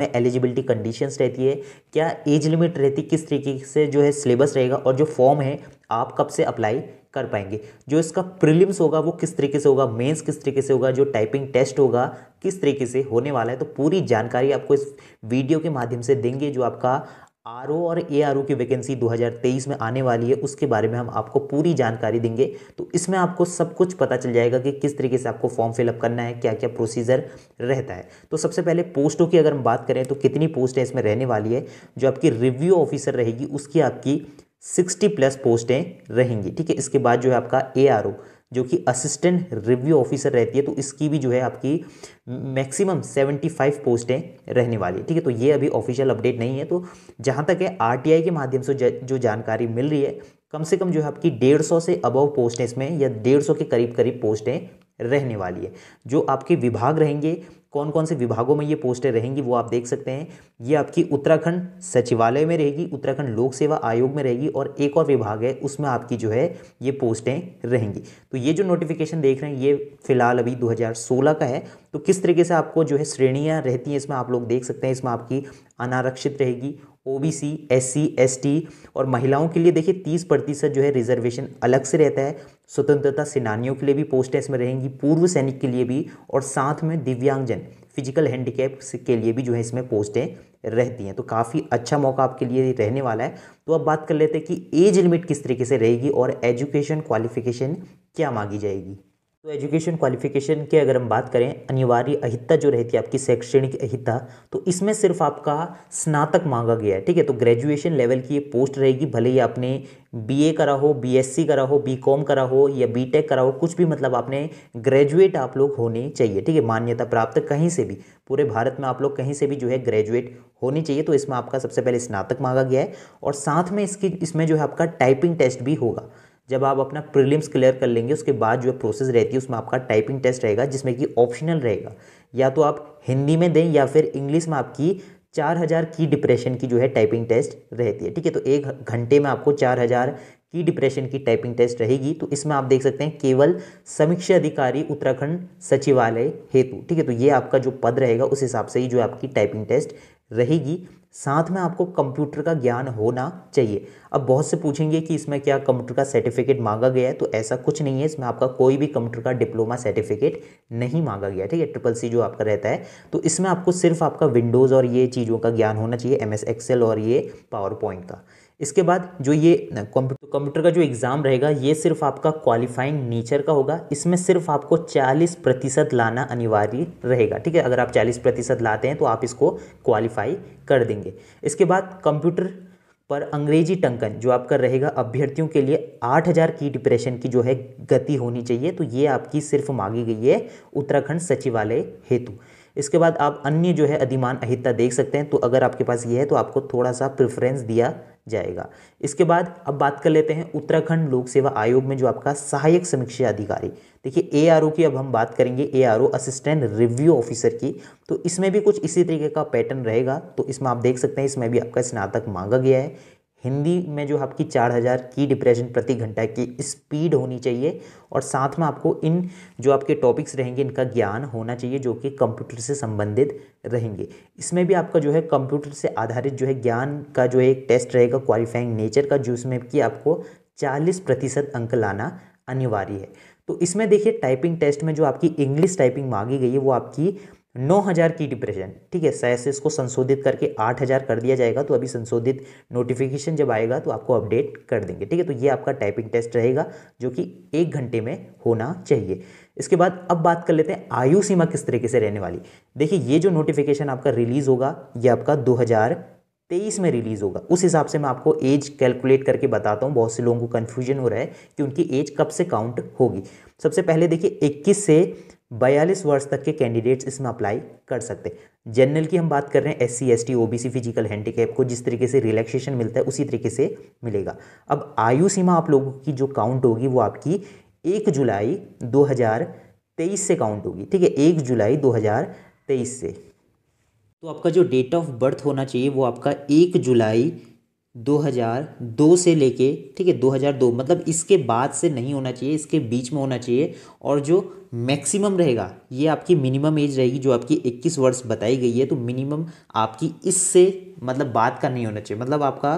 में eligibility conditions रहती है क्या एज लिमिट रहती किस तरीके से जो है सिलेबस रहेगा और जो फॉर्म है आप कब से अप्लाई कर पाएंगे जो इसका प्रीलिम्स होगा वो किस तरीके से होगा मेंस किस तरीके से होगा जो टाइपिंग टेस्ट होगा किस तरीके से होने वाला है तो पूरी जानकारी आपको इस वीडियो के माध्यम से देंगे जो आपका आर और ए आर की वैकेंसी 2023 में आने वाली है उसके बारे में हम आपको पूरी जानकारी देंगे तो इसमें आपको सब कुछ पता चल जाएगा कि किस तरीके से आपको फॉर्म फिलअप करना है क्या क्या प्रोसीजर रहता है तो सबसे पहले पोस्टों की अगर हम बात करें तो कितनी पोस्ट है इसमें रहने वाली है जो आपकी रिव्यू ऑफिसर रहेगी उसकी आपकी सिक्सटी प्लस पोस्टें रहेंगी ठीक है इसके बाद जो है आपका ए आर ओ जो कि असिस्टेंट रिव्यू ऑफिसर रहती है तो इसकी भी जो है आपकी मैक्सिमम 75 पोस्टें रहने वाली है ठीक है तो ये अभी ऑफिशियल अपडेट नहीं है तो जहाँ तक है आरटीआई के माध्यम से जो जानकारी मिल रही है कम से कम जो है आपकी डेढ़ सौ से अबव पोस्टें इसमें या डेढ़ सौ के करीब करीब पोस्टें रहने वाली है जो आपके विभाग रहेंगे कौन कौन से विभागों में ये पोस्टें रहेंगी वो आप देख सकते हैं ये आपकी उत्तराखंड सचिवालय में रहेगी उत्तराखंड लोक सेवा आयोग में रहेगी और एक और विभाग है उसमें आपकी जो है ये पोस्टें रहेंगी तो ये जो नोटिफिकेशन देख रहे हैं ये फिलहाल अभी 2016 का है तो किस तरीके से आपको जो है श्रेणियाँ रहती हैं इसमें आप लोग देख सकते हैं इसमें आपकी अनारक्षित रहेगी ओबीसी एससी एसटी और महिलाओं के लिए देखिए तीस प्रतिशत जो है रिजर्वेशन अलग से रहता है स्वतंत्रता सेनानियों के लिए भी पोस्टें इसमें रहेंगी पूर्व सैनिक के लिए भी और साथ में दिव्यांगजन फिजिकल हैंडीकैप के लिए भी जो है इसमें पोस्टें रहती हैं तो काफ़ी अच्छा मौका आपके लिए रहने वाला है तो अब बात कर लेते हैं कि एज लिमिट किस तरीके से रहेगी और एजुकेशन क्वालिफिकेशन क्या मांगी जाएगी तो एजुकेशन क्वालिफिकेशन की अगर हम बात करें अनिवार्य अहिता जो रहती है आपकी शैक्षणिक अहिता तो इसमें सिर्फ आपका स्नातक मांगा गया है ठीक है तो ग्रेजुएशन लेवल की ये पोस्ट रहेगी भले ही आपने बीए करा हो बीएससी करा हो बीकॉम करा हो या बीटेक करा हो कुछ भी मतलब आपने ग्रेजुएट आप लोग होने चाहिए ठीक है मान्यता प्राप्त कहीं से भी पूरे भारत में आप लोग कहीं से भी जो है ग्रेजुएट होनी चाहिए तो इसमें आपका सबसे पहले स्नातक मांगा गया है और साथ में इसकी इसमें जो है आपका टाइपिंग टेस्ट भी होगा जब आप अपना प्रीलिम्स क्लियर कर लेंगे उसके बाद जो प्रोसेस रहती है उसमें आपका टाइपिंग टेस्ट रहेगा जिसमें कि ऑप्शनल रहेगा या तो आप हिंदी में दें या फिर इंग्लिश में आपकी चार हज़ार की डिप्रेशन की जो है टाइपिंग टेस्ट रहती है ठीक है तो एक घंटे में आपको चार हज़ार की डिप्रेशन की टाइपिंग टेस्ट रहेगी तो इसमें आप देख सकते हैं केवल समीक्षा अधिकारी उत्तराखंड सचिवालय हेतु ठीक है तो ये आपका जो पद रहेगा उस हिसाब से ही जो आपकी टाइपिंग टेस्ट रहेगी साथ में आपको कंप्यूटर का ज्ञान होना चाहिए अब बहुत से पूछेंगे कि इसमें क्या कंप्यूटर का सर्टिफिकेट मांगा गया है तो ऐसा कुछ नहीं है इसमें आपका कोई भी कंप्यूटर का डिप्लोमा सर्टिफिकेट नहीं मांगा गया ठीक है ट्रिपल सी जो आपका रहता है तो इसमें आपको सिर्फ आपका विंडोज़ और ये चीज़ों का ज्ञान होना चाहिए एम एस और ये पावर पॉइंट का इसके बाद जो ये कंप्यूटर कंप्यूटर का जो एग्ज़ाम रहेगा ये सिर्फ आपका क्वालिफाइंग नेचर का होगा इसमें सिर्फ आपको 40 प्रतिशत लाना अनिवार्य रहेगा ठीक है अगर आप 40 प्रतिशत लाते हैं तो आप इसको क्वालिफाई कर देंगे इसके बाद कंप्यूटर पर अंग्रेजी टंकन जो आपका रहेगा अभ्यर्थियों के लिए 8000 की डिप्रेशन की जो है गति होनी चाहिए तो ये आपकी सिर्फ मांगी गई है उत्तराखंड सचिवालय हेतु इसके बाद आप अन्य जो है अधिमान अहिता देख सकते हैं तो अगर आपके पास ये है तो आपको थोड़ा सा प्रेफरेंस दिया जाएगा इसके बाद अब बात कर लेते हैं उत्तराखंड लोक सेवा आयोग में जो आपका सहायक समीक्षा अधिकारी देखिए ए की अब हम बात करेंगे ए असिस्टेंट रिव्यू ऑफिसर की तो इसमें भी कुछ इसी तरीके का पैटर्न रहेगा तो इसमें आप देख सकते हैं इसमें भी आपका स्नातक मांगा गया है हिंदी में जो आपकी चार हज़ार की डिप्रेशन प्रति घंटा की स्पीड होनी चाहिए और साथ में आपको इन जो आपके टॉपिक्स रहेंगे इनका ज्ञान होना चाहिए जो कि कंप्यूटर से संबंधित रहेंगे इसमें भी आपका जो है कंप्यूटर से आधारित जो है ज्ञान का जो एक टेस्ट रहेगा क्वालिफाइंग नेचर का जो इसमें कि आपको चालीस प्रतिशत अंक लाना अनिवार्य है तो इसमें देखिए टाइपिंग टेस्ट में जो आपकी इंग्लिश टाइपिंग मांगी गई है वो आपकी नौ हज़ार की डिप्रेशन ठीक है शायद इसको संशोधित करके आठ हज़ार कर दिया जाएगा तो अभी संशोधित नोटिफिकेशन जब आएगा तो आपको अपडेट कर देंगे ठीक है तो ये आपका टाइपिंग टेस्ट रहेगा जो कि एक घंटे में होना चाहिए इसके बाद अब बात कर लेते हैं आयु सीमा किस तरीके से रहने वाली देखिए ये जो नोटिफिकेशन आपका रिलीज़ होगा ये आपका दो तेईस में रिलीज़ होगा उस हिसाब से मैं आपको एज कैलकुलेट करके बताता हूँ बहुत से लोगों को कन्फ्यूजन हो रहा है कि उनकी एज कब से काउंट होगी सबसे पहले देखिए 21 से बयालीस वर्ष तक के कैंडिडेट्स इसमें अप्लाई कर सकते हैं जनरल की हम बात कर रहे हैं S C S T O B C physical handicap को जिस तरीके से रिलैक्सेशन मिलता है उसी तरीके से मिलेगा अब आयु सीमा आप लोगों की जो काउंट होगी वो आपकी एक जुलाई दो हज़ार तेईस से काउंट होगी ठीक है एक जुलाई दो हज़ार तेईस से तो आपका जो डेट ऑफ बर्थ होना चाहिए वो आपका एक जुलाई 2002 से लेके ठीक है 2002 मतलब इसके बाद से नहीं होना चाहिए इसके बीच में होना चाहिए और जो मैक्सिमम रहेगा ये आपकी मिनिमम एज रहेगी जो आपकी 21 वर्ष बताई गई है तो मिनिमम आपकी इससे मतलब बात का नहीं होना चाहिए मतलब आपका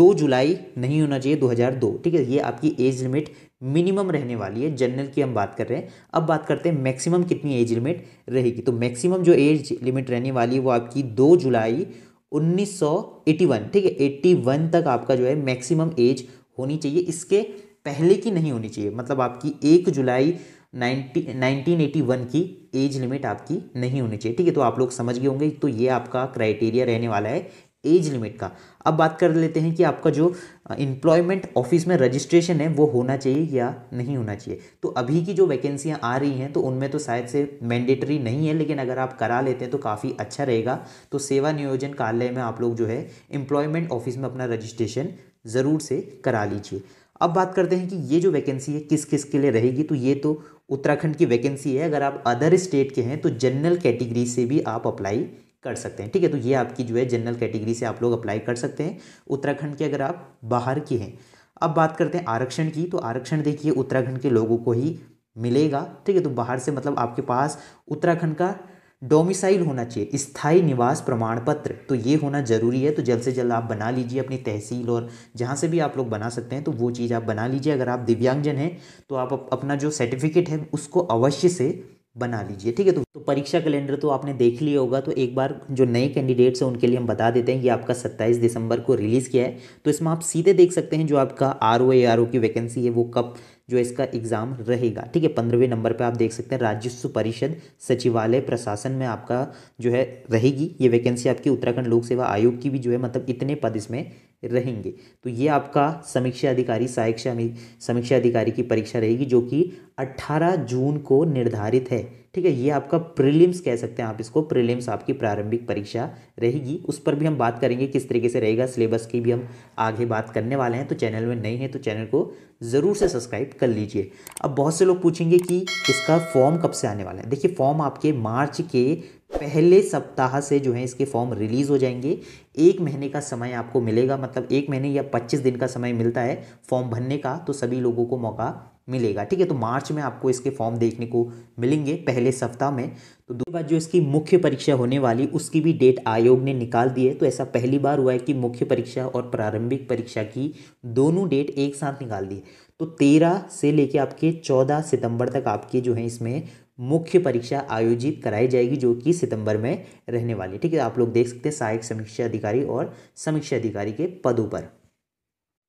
2 जुलाई नहीं होना चाहिए 2002 ठीक है ये आपकी एज लिमिट मिनिमम रहने वाली है जनरल की हम बात कर रहे हैं अब बात करते हैं मैक्सिमम कितनी एज लिमिट रहेगी तो मैक्सिमम जो एज लिमिट रहने वाली है वो आपकी दो जुलाई 1981 ठीक है 81 तक आपका जो है मैक्सिमम एज होनी चाहिए इसके पहले की नहीं होनी चाहिए मतलब आपकी एक जुलाई एटी 1981 की एज लिमिट आपकी नहीं होनी चाहिए ठीक है तो आप लोग समझ गए होंगे तो ये आपका क्राइटेरिया रहने वाला है एज लिमिट का अब बात कर लेते हैं कि आपका जो एम्प्लॉयमेंट ऑफिस में रजिस्ट्रेशन है वो होना चाहिए या नहीं होना चाहिए तो अभी की जो वैकेंसियाँ आ रही हैं तो उनमें तो शायद से मैंडेटरी नहीं है लेकिन अगर आप करा लेते हैं तो काफ़ी अच्छा रहेगा तो सेवा नियोजन कार्यालय में आप लोग जो है एम्प्लॉयमेंट ऑफिस में अपना रजिस्ट्रेशन ज़रूर से करा लीजिए अब बात करते हैं कि ये जो वैकेंसी है किस किस के लिए रहेगी तो ये तो उत्तराखंड की वैकेंसी है अगर आप अदर स्टेट के हैं तो जनरल कैटेगरी से भी आप अप्लाई कर सकते हैं ठीक है तो ये आपकी जो है जनरल कैटेगरी से आप लोग अप्लाई कर सकते हैं उत्तराखंड के अगर आप बाहर के हैं अब बात करते हैं आरक्षण की तो आरक्षण देखिए उत्तराखंड के लोगों को ही मिलेगा ठीक है तो बाहर से मतलब आपके पास उत्तराखंड का डोमिसाइल होना चाहिए स्थायी निवास प्रमाण पत्र तो ये होना ज़रूरी है तो जल्द से जल्द आप बना लीजिए अपनी तहसील और जहाँ से भी आप लोग बना सकते हैं तो वो चीज़ आप बना लीजिए अगर आप दिव्यांगजन हैं तो आप अपना जो सर्टिफिकेट है उसको अवश्य से बना लीजिए ठीक है तो, तो, परीक्षा कैलेंडर तो आपने देख लिया होगा तो एक बार जो नए कैंडिडेट्स हैं उनके लिए हम बता देते हैं ये आपका 27 दिसंबर को रिलीज़ किया है तो इसमें आप सीधे देख सकते हैं जो आपका आर ओ आर ओ की वैकेंसी है वो कब जो इसका एग्ज़ाम रहेगा ठीक है पंद्रहवें नंबर पे आप देख सकते हैं राजस्व परिषद सचिवालय प्रशासन में आपका जो है रहेगी ये वैकेंसी आपकी उत्तराखंड लोक सेवा आयोग की भी जो है मतलब इतने पद इसमें रहेंगे तो ये आपका समीक्षा अधिकारी सहायक समीक्षा अधिकारी की परीक्षा रहेगी जो कि 18 जून को निर्धारित है ठीक है ये आपका प्रीलिम्स कह सकते हैं आप इसको प्रीलिम्स आपकी प्रारंभिक परीक्षा रहेगी उस पर भी हम बात करेंगे किस तरीके से रहेगा सिलेबस की भी हम आगे बात करने वाले हैं तो चैनल में नहीं है तो चैनल को ज़रूर से सब्सक्राइब कर लीजिए अब बहुत से लोग पूछेंगे कि इसका फॉर्म कब से आने वाला है देखिए फॉर्म आपके मार्च के पहले सप्ताह से जो है इसके फॉर्म रिलीज़ हो जाएंगे एक महीने का समय आपको मिलेगा मतलब एक महीने या पच्चीस दिन का समय मिलता है फॉर्म भरने का तो सभी लोगों को मौका मिलेगा ठीक है तो मार्च में आपको इसके फॉर्म देखने को मिलेंगे पहले सप्ताह में तो दूसरी बात जो इसकी मुख्य परीक्षा होने वाली उसकी भी डेट आयोग ने निकाल दी है तो ऐसा पहली बार हुआ है कि मुख्य परीक्षा और प्रारंभिक परीक्षा की दोनों डेट एक साथ निकाल दी तो तेरह से लेकर आपके चौदह सितंबर तक आपके जो है इसमें मुख्य परीक्षा आयोजित कराई जाएगी जो कि सितंबर में रहने वाली ठीक है आप लोग देख सकते हैं सहायक समीक्षा अधिकारी और समीक्षा अधिकारी के पदों पर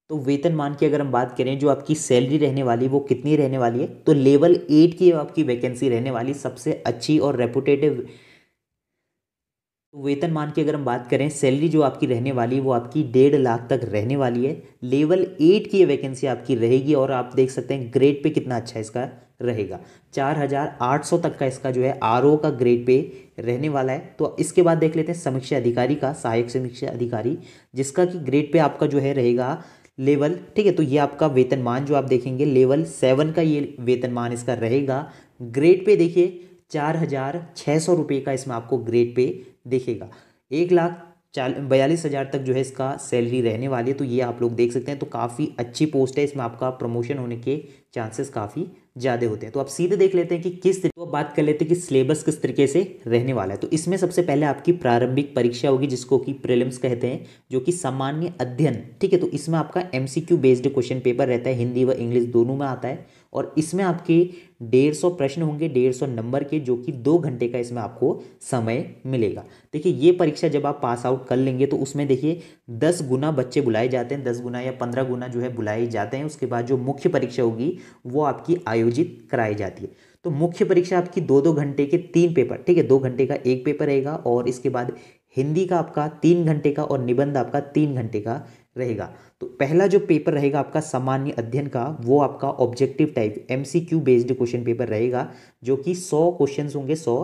तो वेतनमान की अगर हम बात करें जो आपकी सैलरी रहने वाली वो कितनी रहने वाली है तो लेवल एट की आपकी वैकेंसी रहने वाली सबसे अच्छी और रेपुटेटिव तो वेतनमान की अगर हम बात करें सैलरी जो आपकी रहने वाली वो आपकी डेढ़ लाख तक रहने वाली है लेवल एट की वैकेंसी आपकी रहेगी और आप देख सकते हैं ग्रेड पे कितना अच्छा इसका रहेगा चार हज़ार आठ सौ तक का इसका जो है आर का ग्रेड पे रहने वाला है तो इसके बाद देख लेते हैं समीक्षा अधिकारी का सहायक समीक्षा अधिकारी जिसका कि ग्रेड पे आपका जो है रहेगा लेवल ठीक है तो ये आपका वेतनमान जो आप देखेंगे लेवल सेवन का ये वेतनमान इसका रहेगा ग्रेड पे देखिए चार हज़ार छः सौ रुपये का इसमें आपको ग्रेड पे देखेगा एक लाख चाल बयालीस हज़ार तक जो है इसका सैलरी रहने वाली है तो ये आप लोग देख सकते हैं तो काफ़ी अच्छी पोस्ट है इसमें आपका प्रमोशन होने के चांसेस काफ़ी ज़्यादा होते हैं तो आप सीधे देख लेते हैं कि किस तो बात कर लेते हैं कि सिलेबस किस तरीके से रहने वाला है तो इसमें सबसे पहले आपकी प्रारंभिक परीक्षा होगी जिसको कि प्रिलिम्स कहते हैं जो कि सामान्य अध्ययन ठीक है तो इसमें आपका एमसीक्यू बेस्ड क्वेश्चन पेपर रहता है हिंदी व इंग्लिश दोनों में आता है और इसमें आपके डेढ़ सौ प्रश्न होंगे डेढ़ सौ नंबर के जो कि दो घंटे का इसमें आपको समय मिलेगा देखिए ये परीक्षा जब आप पास आउट कर लेंगे तो उसमें देखिए दस गुना बच्चे बुलाए जाते हैं दस गुना या पंद्रह गुना जो है बुलाए जाते हैं उसके बाद जो मुख्य परीक्षा होगी वो आपकी आयोजित कराई जाती है तो मुख्य परीक्षा आपकी दो दो घंटे के तीन पेपर ठीक है दो घंटे का एक पेपर रहेगा और इसके बाद हिंदी का आपका तीन घंटे का और निबंध आपका तीन घंटे का रहेगा तो पहला जो पेपर रहेगा आपका सामान्य अध्ययन का वो आपका objective type MCQ based question paper रहेगा जो कि सौ क्वेश्चन होंगे सौ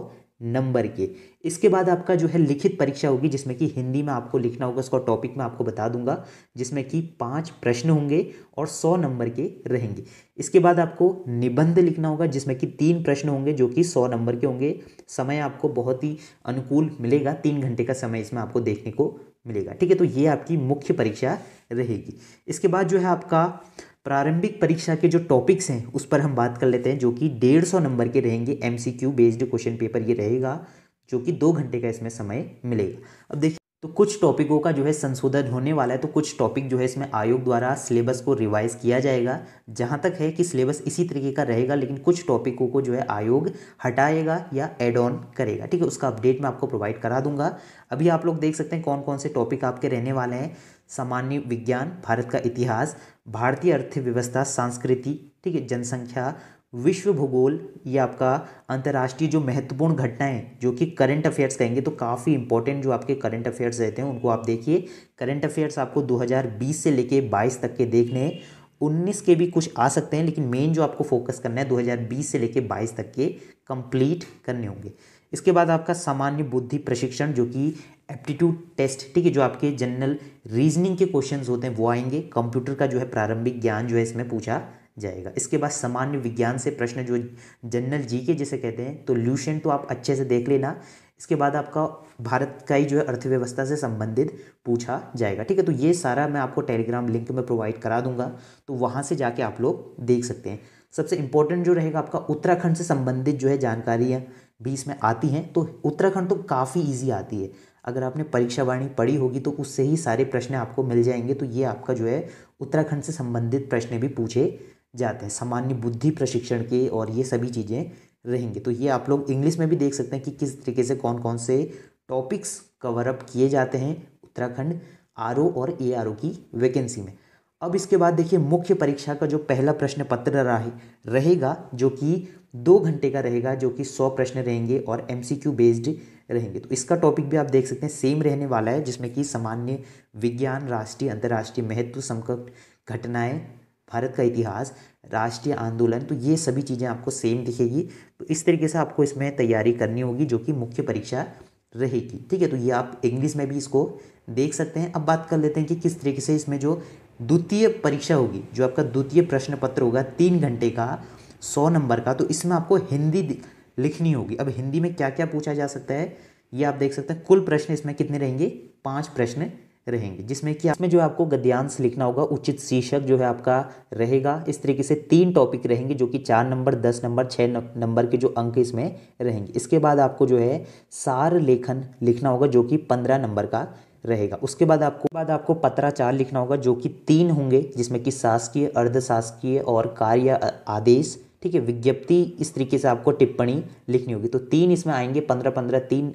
नंबर के इसके बाद आपका जो है लिखित परीक्षा होगी जिसमें कि हिंदी में आपको लिखना होगा उसका टॉपिक मैं आपको बता दूंगा जिसमें कि पाँच प्रश्न होंगे और सौ नंबर के रहेंगे इसके बाद आपको निबंध लिखना होगा जिसमें कि तीन प्रश्न होंगे जो कि सौ नंबर के होंगे समय आपको बहुत ही अनुकूल मिलेगा तीन घंटे का समय इसमें आपको देखने को मिलेगा ठीक है तो ये आपकी मुख्य परीक्षा रहेगी इसके बाद जो है आपका प्रारंभिक परीक्षा के जो टॉपिक्स हैं उस पर हम बात कर लेते हैं जो कि डेढ़ सौ नंबर के रहेंगे M C Q based question paper ये रहेगा जो कि दो घंटे का इसमें समय मिलेगा अब देखिए तो कुछ टॉपिकों का जो है संशोधन होने वाला है तो कुछ टॉपिक जो है इसमें आयोग द्वारा सिलेबस को रिवाइज किया जाएगा जहाँ तक है कि सिलेबस इसी तरीके का रहेगा लेकिन कुछ टॉपिकों को जो है आयोग हटाएगा या एड ऑन करेगा ठीक है उसका अपडेट मैं आपको प्रोवाइड करा दूंगा अभी आप लोग देख सकते हैं कौन कौन से टॉपिक आपके रहने वाले हैं सामान्य विज्ञान भारत का इतिहास भारतीय अर्थव्यवस्था संस्कृति ठीक है जनसंख्या विश्व भूगोल ये आपका अंतर्राष्ट्रीय जो महत्वपूर्ण घटनाएं जो कि करंट अफेयर्स कहेंगे तो काफ़ी इंपॉर्टेंट जो आपके करंट अफेयर्स रहते हैं उनको आप देखिए करंट अफेयर्स आपको 2020 से लेके 22 तक के देखने हैं 19 के भी कुछ आ सकते हैं लेकिन मेन जो आपको फोकस करना है 2020 से लेके 22 तक के कंप्लीट करने होंगे इसके बाद आपका सामान्य बुद्धि प्रशिक्षण जो कि एप्टीट्यूड टेस्ट ठीक है जो आपके जनरल रीजनिंग के क्वेश्चन होते हैं वो आएंगे कंप्यूटर का जो है प्रारंभिक ज्ञान जो है इसमें पूछा जाएगा इसके बाद सामान्य विज्ञान से प्रश्न जो जनरल जी के जिसे कहते हैं तो ल्यूशन तो आप अच्छे से देख लेना इसके बाद आपका भारत का ही जो है अर्थव्यवस्था से संबंधित पूछा जाएगा ठीक है तो ये सारा मैं आपको टेलीग्राम लिंक में प्रोवाइड करा दूंगा तो वहाँ से जाके आप लोग देख सकते हैं सबसे इम्पोर्टेंट जो रहेगा आपका उत्तराखंड से संबंधित जो है जानकारियाँ भी इसमें आती हैं तो उत्तराखंड तो काफ़ी ईजी आती है अगर आपने परीक्षा वाणी पढ़ी होगी तो उससे ही सारे प्रश्न आपको मिल जाएंगे तो ये आपका जो है उत्तराखंड से संबंधित प्रश्न भी पूछे जाते हैं सामान्य बुद्धि प्रशिक्षण के और ये सभी चीज़ें रहेंगे तो ये आप लोग इंग्लिश में भी देख सकते हैं कि किस तरीके से कौन कौन से टॉपिक्स कवर अप किए जाते हैं उत्तराखंड आर और ए की वैकेंसी में अब इसके बाद देखिए मुख्य परीक्षा का जो पहला प्रश्न पत्र रहेगा जो कि दो घंटे का रहेगा जो कि सौ प्रश्न रहेंगे और एम बेस्ड रहेंगे तो इसका टॉपिक भी आप देख सकते हैं सेम रहने वाला है जिसमें कि सामान्य विज्ञान राष्ट्रीय अंतर्राष्ट्रीय महत्व समकक्ष घटनाएं भारत का इतिहास राष्ट्रीय आंदोलन तो ये सभी चीज़ें आपको सेम दिखेगी तो इस तरीके से आपको इसमें तैयारी करनी होगी जो कि मुख्य परीक्षा रहेगी ठीक है तो ये आप इंग्लिश में भी इसको देख सकते हैं अब बात कर लेते हैं कि किस तरीके से इसमें जो द्वितीय परीक्षा होगी जो आपका द्वितीय प्रश्न पत्र होगा तीन घंटे का सौ नंबर का तो इसमें आपको हिंदी लिखनी होगी अब हिंदी में क्या क्या पूछा जा सकता है ये आप देख सकते हैं कुल प्रश्न इसमें कितने रहेंगे पाँच प्रश्न रहेंगे जिसमें कि इसमें जो आपको गद्यांश लिखना होगा उचित शीर्षक जो है आपका रहेगा इस तरीके से तीन टॉपिक रहेंगे जो कि चार नंबर दस नंबर छः नंबर के जो अंक इसमें रहेंगे इसके बाद आपको जो है सार लेखन लिखना होगा जो कि पंद्रह नंबर का रहेगा उसके बाद आपको बाद आपको पत्राचार लिखना होगा जो कि तीन होंगे जिसमें कि शासकीय अर्धशासकीय और कार्य आदेश ठीक है विज्ञप्ति इस तरीके से आपको टिप्पणी लिखनी होगी तो तीन इसमें आएंगे पंद्रह पंद्रह तीन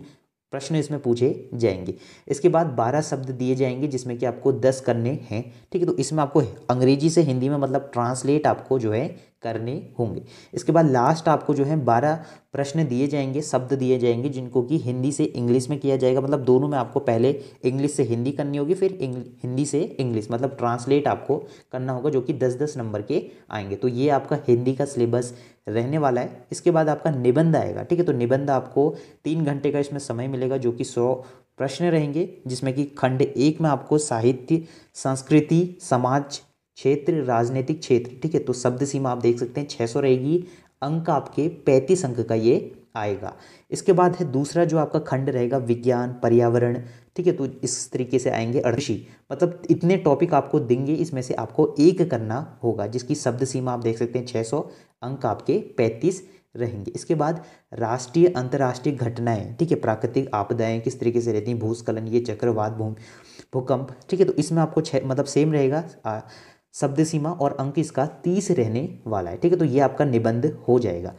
प्रश्न इसमें पूछे जाएंगे इसके बाद बारह शब्द दिए जाएंगे जिसमें कि आपको दस करने हैं ठीक है तो इसमें आपको अंग्रेजी से हिंदी में मतलब ट्रांसलेट आपको जो है करने होंगे इसके बाद लास्ट आपको जो है बारह प्रश्न दिए जाएंगे शब्द दिए जाएंगे जिनको कि हिंदी से इंग्लिश में किया जाएगा मतलब दोनों में आपको पहले इंग्लिश से हिंदी करनी होगी फिर हिंदी से इंग्लिश मतलब ट्रांसलेट आपको करना होगा जो कि दस दस नंबर के आएंगे तो ये आपका हिंदी का सिलेबस रहने वाला है इसके बाद आपका निबंध आएगा ठीक है तो निबंध आपको तीन घंटे का इसमें समय मिलेगा जो कि सौ प्रश्न रहेंगे जिसमें कि खंड एक में आपको साहित्य संस्कृति समाज क्षेत्र राजनीतिक क्षेत्र ठीक है तो शब्द सीमा आप देख सकते हैं 600 रहेगी अंक आपके पैंतीस अंक का ये आएगा इसके बाद है दूसरा जो आपका खंड रहेगा विज्ञान पर्यावरण ठीक है तो इस तरीके से आएंगे अड़शी मतलब इतने टॉपिक आपको देंगे इसमें से आपको एक करना होगा जिसकी शब्द सीमा आप देख सकते हैं 600 अंक आपके 35 रहेंगे इसके बाद राष्ट्रीय अंतर्राष्ट्रीय घटनाएं ठीक है प्राकृतिक आपदाएं किस तरीके से रहती हैं भूस्खलन ये चक्रवात भूमि भूकंप ठीक है तो इसमें आपको छः मतलब सेम रहेगा शब्द सीमा और अंक इसका तीस रहने वाला है ठीक है तो ये आपका निबंध हो जाएगा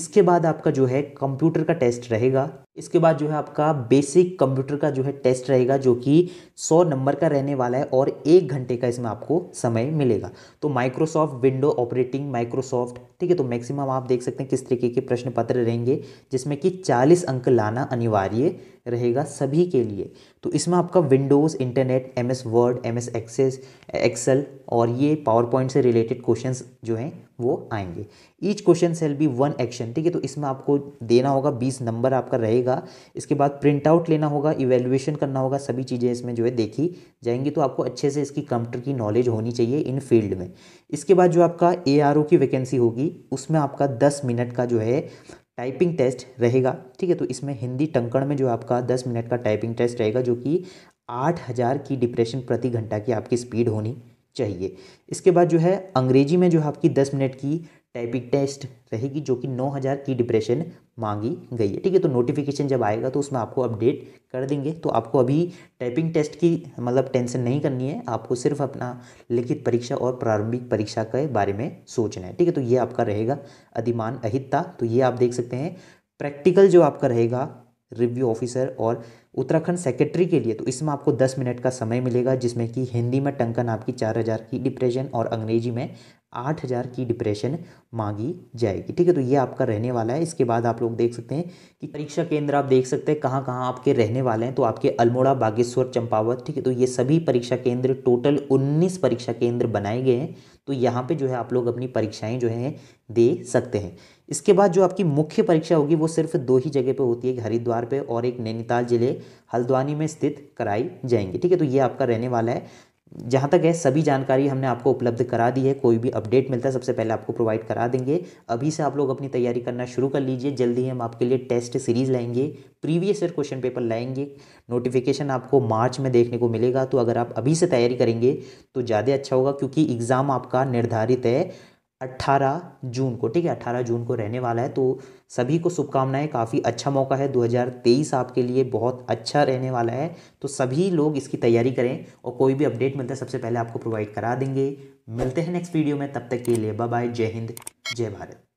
इसके बाद आपका जो है कंप्यूटर का टेस्ट रहेगा इसके बाद जो है आपका बेसिक कंप्यूटर का जो है टेस्ट रहेगा जो कि 100 नंबर का रहने वाला है और एक घंटे का इसमें आपको समय मिलेगा तो माइक्रोसॉफ्ट विंडो ऑपरेटिंग माइक्रोसॉफ्ट ठीक है तो मैक्सिमम आप देख सकते हैं किस तरीके के प्रश्न पत्र रहेंगे जिसमें कि 40 अंक लाना अनिवार्य रहेगा सभी के लिए तो इसमें आपका Windows internet M S Word M S Access Excel और ये पावर पॉइंट से रिलेटेड क्वेश्चंस जो हैं वो आएंगे each question shall be one action ठीक है तो इसमें आपको देना होगा बीस नंबर आपका रहेगा रहेगा इसके बाद प्रिंट आउट लेना होगा इवेल्युएशन करना होगा सभी चीज़ें इसमें जो है देखी जाएंगी तो आपको अच्छे से इसकी कंप्यूटर की नॉलेज होनी चाहिए इन फील्ड में इसके बाद जो आपका ए की वैकेंसी होगी उसमें आपका दस मिनट का जो है टाइपिंग टेस्ट रहेगा ठीक है तो इसमें हिंदी टंकण में जो आपका दस मिनट का टाइपिंग टेस्ट रहेगा जो कि आठ हज़ार की डिप्रेशन प्रति घंटा की आपकी स्पीड होनी चाहिए इसके बाद जो है अंग्रेजी में जो आपकी दस मिनट की टाइपिंग टेस्ट रहेगी जो कि 9000 की डिप्रेशन मांगी गई है ठीक है तो नोटिफिकेशन जब आएगा तो उसमें आपको अपडेट कर देंगे तो आपको अभी टाइपिंग टेस्ट की मतलब टेंशन नहीं करनी है आपको सिर्फ अपना लिखित परीक्षा और प्रारंभिक परीक्षा के बारे में सोचना है ठीक है तो ये आपका रहेगा अधिमान अहितता तो ये आप देख सकते हैं प्रैक्टिकल जो आपका रहेगा रिव्यू ऑफिसर और उत्तराखंड सेक्रेटरी के लिए तो इसमें आपको 10 मिनट का समय मिलेगा जिसमें कि हिंदी में टंकन आपकी 4000 की डिप्रेशन और अंग्रेजी में आठ हज़ार की डिप्रेशन मांगी जाएगी ठीक है तो ये आपका रहने वाला है इसके बाद आप लोग देख सकते हैं कि परीक्षा केंद्र आप देख सकते हैं कहाँ कहाँ आपके रहने वाले हैं तो आपके अल्मोड़ा बागेश्वर चंपावत ठीक है तो ये सभी परीक्षा केंद्र टोटल उन्नीस परीक्षा केंद्र बनाए गए हैं तो यहाँ पे जो है आप लोग अपनी परीक्षाएं जो हैं दे सकते हैं इसके बाद जो आपकी मुख्य परीक्षा होगी वो सिर्फ दो ही जगह पे होती है एक हरिद्वार पे और एक नैनीताल जिले हल्द्वानी में स्थित कराई जाएंगी ठीक है तो ये आपका रहने वाला है जहाँ तक है सभी जानकारी हमने आपको उपलब्ध करा दी है कोई भी अपडेट मिलता है सबसे पहले आपको प्रोवाइड करा देंगे अभी से आप लोग अपनी तैयारी करना शुरू कर लीजिए जल्दी ही हम आपके लिए टेस्ट सीरीज़ लाएंगे प्रीवियस ईयर क्वेश्चन पेपर लाएंगे नोटिफिकेशन आपको मार्च में देखने को मिलेगा तो अगर आप अभी से तैयारी करेंगे तो ज़्यादा अच्छा होगा क्योंकि एग्ज़ाम आपका निर्धारित है अट्ठारह जून को ठीक है अट्ठारह जून को रहने वाला है तो सभी को शुभकामनाएं काफ़ी अच्छा मौका है 2023 आपके लिए बहुत अच्छा रहने वाला है तो सभी लोग इसकी तैयारी करें और कोई भी अपडेट मिलता है सबसे पहले आपको प्रोवाइड करा देंगे मिलते हैं नेक्स्ट वीडियो में तब तक के लिए बाय जय हिंद जय भारत